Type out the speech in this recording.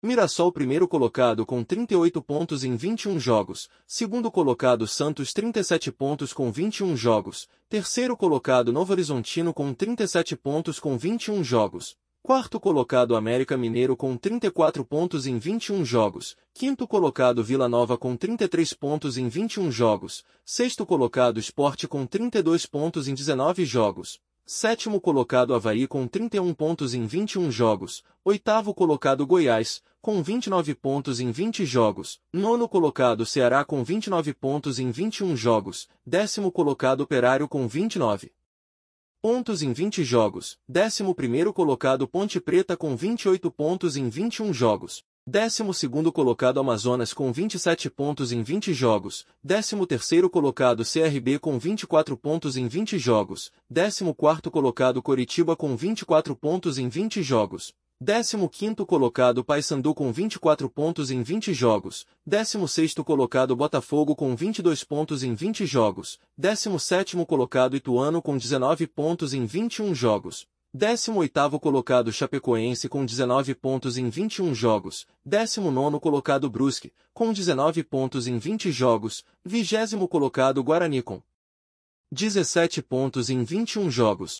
Mirassol primeiro colocado com 38 pontos em 21 jogos, segundo colocado Santos 37 pontos com 21 jogos, terceiro colocado Novo Horizontino com 37 pontos com 21 jogos, quarto colocado América Mineiro com 34 pontos em 21 jogos, quinto colocado Vila Nova com 33 pontos em 21 jogos, sexto colocado Esporte com 32 pontos em 19 jogos, Sétimo colocado Havaí com 31 pontos em 21 jogos. Oitavo colocado Goiás, com 29 pontos em 20 jogos. Nono colocado Ceará com 29 pontos em 21 jogos. Décimo colocado Operário com 29 pontos em 20 jogos. Décimo primeiro colocado Ponte Preta com 28 pontos em 21 jogos. 12 colocado Amazonas com 27 pontos em 20 jogos, 13º colocado CRB com 24 pontos em 20 jogos, 14º colocado Coritiba com 24 pontos em 20 jogos, 15º colocado Paysandu com 24 pontos em 20 jogos, 16º colocado Botafogo com 22 pontos em 20 jogos, 17º colocado Ituano com 19 pontos em 21 jogos. 18º colocado Chapecoense com 19 pontos em 21 jogos, 19º colocado Brusque, com 19 pontos em 20 jogos, 20 colocado Guarani com 17 pontos em 21 jogos,